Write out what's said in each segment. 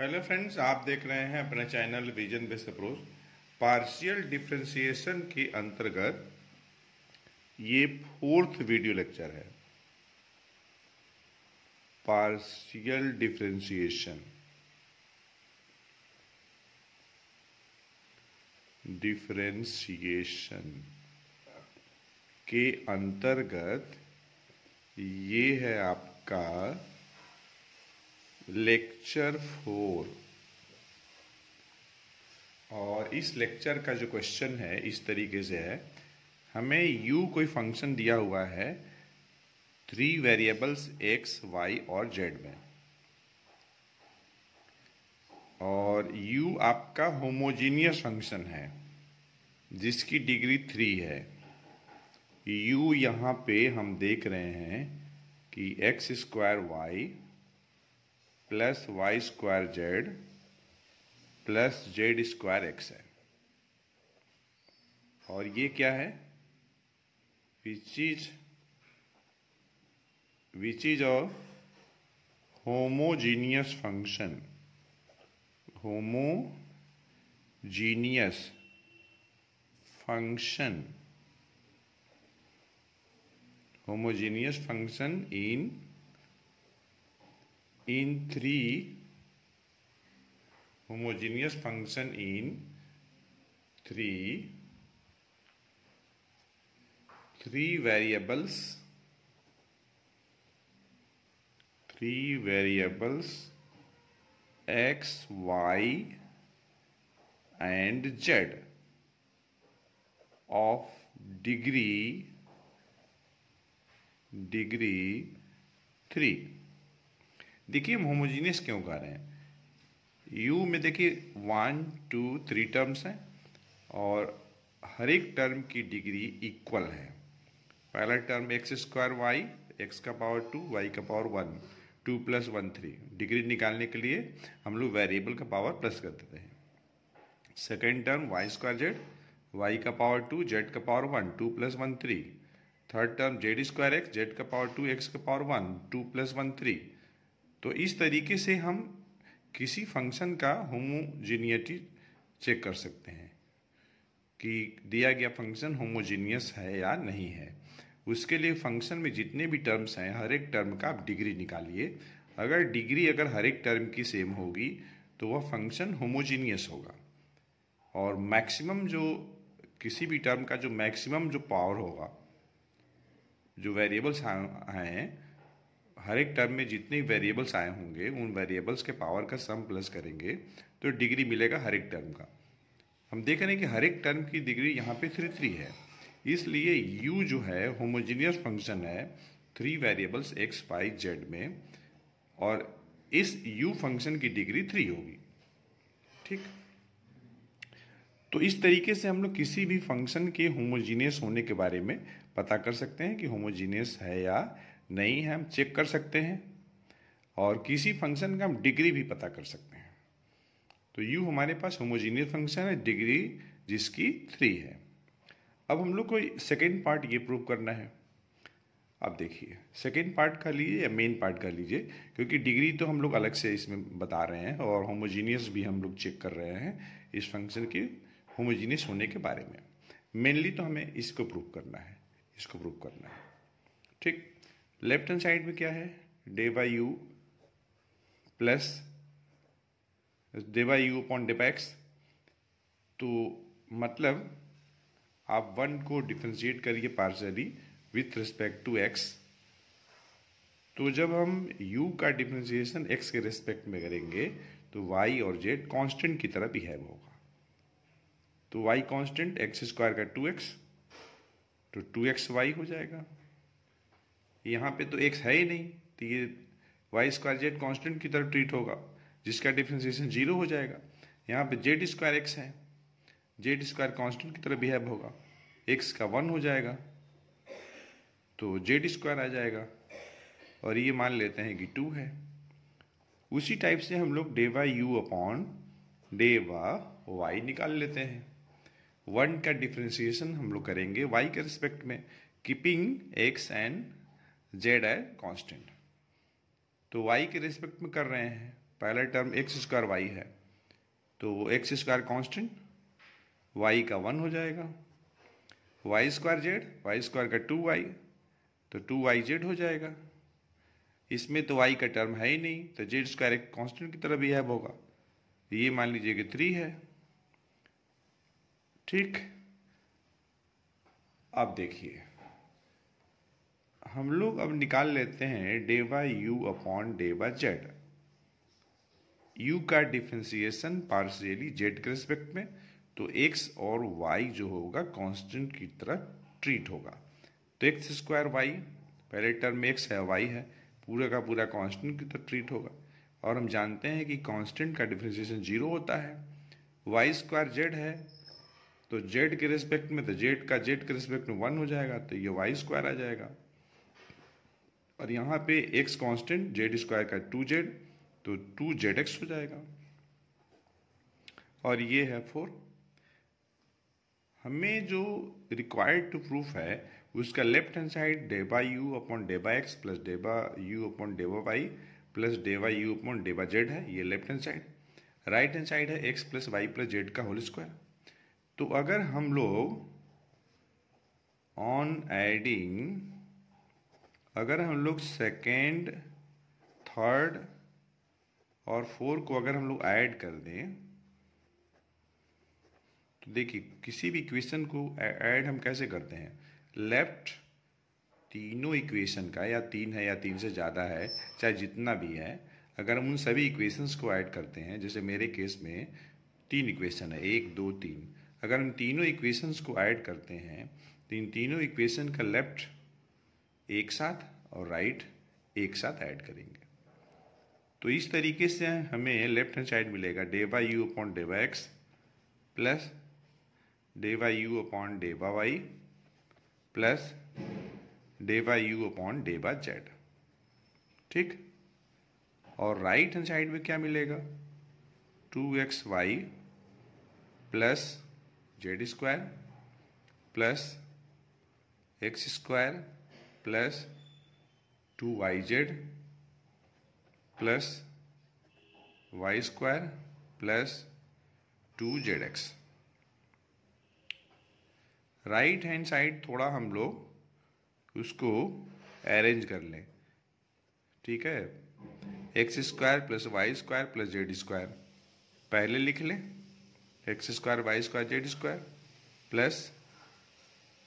hello friends आप देख रहे हैं अपना channel vision best approach partial differentiation के अंतर्गत ये फोर्थ वीडियो लेक्चर है पार्शियल डिफ्रेंसिएशन डिफ्रेंसिएशन के अंतर्गत ये है आपका लेक्चर फोर और इस लेक्चर का जो क्वेश्चन है इस तरीके से है हमें u कोई फंक्शन दिया हुआ है थ्री वेरिएबल्स x, y और z में और u आपका होमोजीनियस फंक्शन है जिसकी डिग्री थ्री है u यहाँ पे हम देख रहे हैं कि x square y plus y square z plus z square x है और ये क्या है which is which is a homogeneous function homogeneous function homogeneous function in in three homogeneous function in three three variables three variables x y and z of degree degree 3 देखिए हम homogeneous क्यों कर रहे हैं यू में देखिए one two three terms हैं और हर एक टर्म की डिग्री इक्वल है पहला term x square y x का पावर टू वाई का power one two plus one three degree निकालने के लिए हम लोग वेरिएबल का पावर प्लस कर देते हैं second term y square z y का पावर टू जेड का power one two plus one three third term z square x z का पावर टू एक्स का power one two plus one three तो इस तरीके से हम किसी फंक्शन का होमोजीनियटी चेक कर सकते हैं कि दिया गया फंक्शन होमोजीनियस है या नहीं है उसके लिए फंक्शन में जितने भी टर्म्स हैं हर एक टर्म का आप डिग्री निकालिए अगर डिग्री अगर हर एक टर्म की सेम होगी तो वह फंक्शन होमोजीनियस होगा और मैक्सिमम जो किसी भी टर्म का जो मैक्सिमम जो पावर होगा जो वेरिएबल्स हैं हर एक टर्म में जितने वेरिएबल्स आए होंगे उन वेरिएबल्स के पावर का सम प्लस करेंगे तो डिग्री मिलेगा हर एक टर्म का हम देख रहे हैं कि हर एक टर्म की डिग्री यहाँ पे थ्री थ्री है इसलिए u जो है होमोजीनियस फंक्शन है three variables x, y, z में और इस u फंक्शन की डिग्री थ्री होगी ठीक तो इस तरीके से हम लोग किसी भी फंक्शन के होमोजीनियस होने के बारे में पता कर सकते हैं कि होमोजीनियस है या नहीं है हम चेक कर सकते हैं और किसी फंक्शन का हम डिग्री भी पता कर सकते हैं तो यू हमारे पास होमोजीनियस फंक्शन है डिग्री जिसकी थ्री है अब हम लोग को सेकेंड पार्ट ये प्रूव करना है अब देखिए सेकेंड पार्ट का लीजिए या मेन पार्ट का लीजिए क्योंकि डिग्री तो हम लोग अलग से इसमें बता रहे हैं और होमोजीनियस भी हम लोग चेक कर रहे हैं इस फंक्शन के होमोजीनियस होने के बारे में मेनली तो हमें इसको प्रूव करना है इसको प्रूव करना है ठीक लेफ्ट हैंड साइड में क्या है del by u plus del by u upon डिपैक्स तो मतलब आप वन को डिफ्रेंशिएट करिए partially with respect to x तो जब हम u का डिफ्रेंशिएशन x के रिस्पेक्ट में करेंगे तो y और z कांस्टेंट की तरह बिहेव होगा तो y कांस्टेंट x स्क्वायर का 2x तो 2xy हो जाएगा यहाँ पे तो एक्स है ही नहीं तो ये वाई स्क्वायर जेड कॉन्स्टेंट की तरफ ट्रीट होगा जिसका डिफ्रेंसिएशन जीरो हो जाएगा यहाँ पे जेड स्क्वायर एक्स है जेड स्क्वायर कॉन्स्टेंट की तरफ बिहेव होगा एक्स का वन हो जाएगा तो जेड स्क्वायर आ जाएगा और ये मान लेते हैं कि टू है उसी टाइप से हम लोग डेवा यू अपॉन डेवा वाई निकाल लेते हैं वन का डिफ्रेंसिएशन हम लोग करेंगे वाई के रिस्पेक्ट में कीपिंग एक्स एंड जेड है कांस्टेंट तो वाई के रिस्पेक्ट में कर रहे हैं पहला टर्म एक्स स्क्वायर वाई है तो वो एक्स स्क्वायर कॉन्स्टेंट वाई का वन हो जाएगा y square z y square का टू वाई तो टू वाई जेड हो जाएगा इसमें तो वाई का टर्म है ही नहीं तो जेड स्क्वायर एक कॉन्स्टेंट की तरह है होगा ये मान लीजिए कि थ्री है ठीक अब देखिए हम लोग अब निकाल लेते हैं del by u upon by z u का डिफ्रेंसिएशन पार्शियली जेड के रिस्पेक्ट में तो एक्स और वाई जो होगा कांस्टेंट की तरह ट्रीट होगा तो एक्स स्क्वायर वाई पहले टर्म एक्स है वाई है पूरा का पूरा कांस्टेंट की तरह ट्रीट होगा और हम जानते हैं कि कांस्टेंट का डिफ्रेंसिएशन जीरो होता है वाई स्क्वायर जेड है तो जेड के रिस्पेक्ट में तो जेड का जेड के रिस्पेक्ट में वन हो जाएगा तो ये वाई स्क्वायर आ जाएगा और यहाँ पे x कांस्टेंट जेड स्क्वायर का टू जेड तो टू जेड एक्स हो जाएगा और ये है फोर हमें जो रिक्वायर्ड टू प्रूफ है उसका left hand side del by u upon del by x plus del by u upon del y plus del by u upon del by z है ये left hand side right hand side है x plus y plus z का whole square तो अगर हम लोग on adding अगर हम लोग सेकेंड थर्ड और फोर्थ को अगर हम लोग ऐड कर दें तो देखिए किसी भी इक्वेशन को ऐड हम कैसे करते हैं लेफ्ट तीनों इक्वेशन का या तीन है या तीन से ज़्यादा है चाहे जितना भी है अगर हम उन सभी इक्वेशंस को ऐड करते हैं जैसे मेरे केस में तीन इक्वेशन है एक दो तीन अगर हम तीनों इक्वेशंस को ऐड करते हैं तो इन तीनों इक्वेशन का लेफ्ट एक साथ और राइट एक साथ ऐड करेंगे तो इस तरीके से हमें लेफ्ट हैंड साइड मिलेगा डे वाई यू अपॉन डेवा x plus del by u upon del by y plus del by u upon del by z ठीक और राइट हैंड साइड में क्या मिलेगा two x y plus z square plus x square plus two y z plus y square plus two z x right hand side थोड़ा हम लोग उसको arrange कर लें ठीक है x square plus y square plus z square पहले लिख लें x square y square z square plus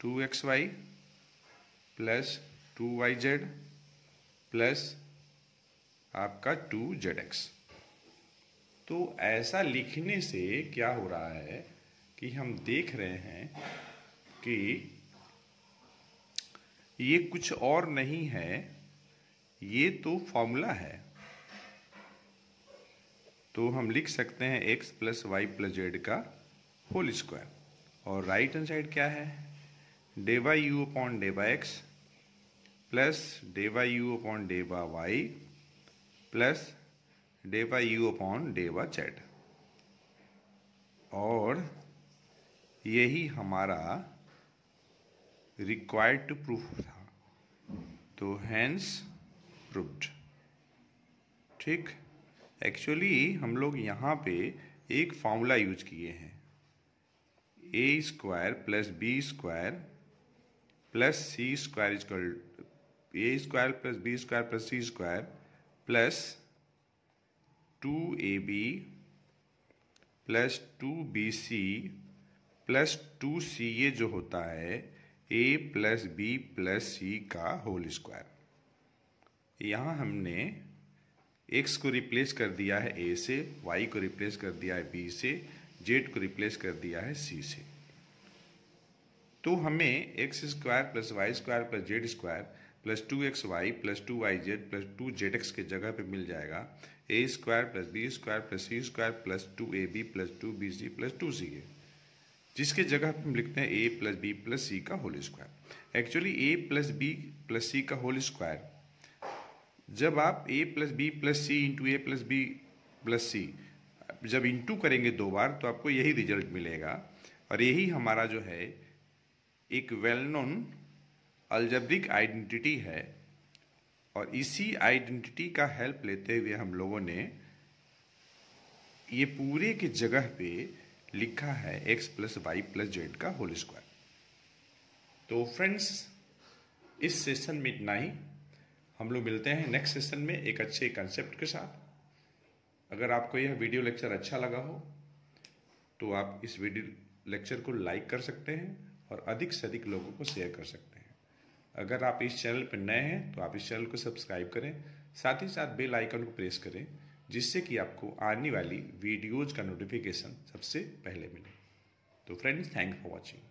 two x y plus two y z plus आपका टू जेड एक्स तो ऐसा लिखने से क्या हो रहा है कि हम देख रहे हैं कि ये कुछ और नहीं है ये तो फॉर्मूला है तो हम लिख सकते हैं x plus y plus z का होल स्क्वायर और राइट हैंड साइड क्या है del by u upon del by x plus del by u upon del by y plus del by u upon del by z और यही हमारा required proof था तो hence proof ठीक actually हम लोग यहाँ पे एक फार्मूला यूज किए हैं a square plus b square plus c square is called a square plus b square plus c square plus two a b plus two b c plus two c a जो होता है a plus b plus c का whole square यहाँ हमने x को replace कर दिया है ए से वाई को रिप्लेस कर दिया है बी से जेड को रिप्लेस कर दिया है सी से तो हमें x square plus y square plus z square plus two x y plus two y z plus two z x के जगह पे मिल जाएगा a square plus b square plus c square plus two a b plus two b c plus two c a जिसके जगह पे हम लिखते हैं a plus b plus c का whole square actually a plus b plus c का whole square जब आप a plus b plus c into a plus b plus c जब इंटू करेंगे दो बार तो आपको यही रिजल्ट मिलेगा और यही हमारा जो है एक वेल नोन अल्जब्रिक आइडेंटिटी है और इसी आइडेंटिटी का हेल्प लेते हुए हम लोगों ने ये पूरे के जगह पे लिखा है x plus y plus z का होल स्क्वायर तो फ्रेंड्स इस सेशन में इतना ही हम लोग मिलते हैं नेक्स्ट सेशन में एक अच्छे कंसेप्ट के साथ अगर आपको यह वीडियो लेक्चर अच्छा लगा हो तो आप इस वीडियो लेक्चर को लाइक कर सकते हैं और अधिक से अधिक लोगों को शेयर कर सकते हैं अगर आप इस चैनल पर नए हैं तो आप इस चैनल को सब्सक्राइब करें साथ ही साथ बेल आइकन को प्रेस करें जिससे कि आपको आने वाली वीडियोज़ का नोटिफिकेशन सबसे पहले मिले तो फ्रेंड्स थैंक फॉर वॉचिंग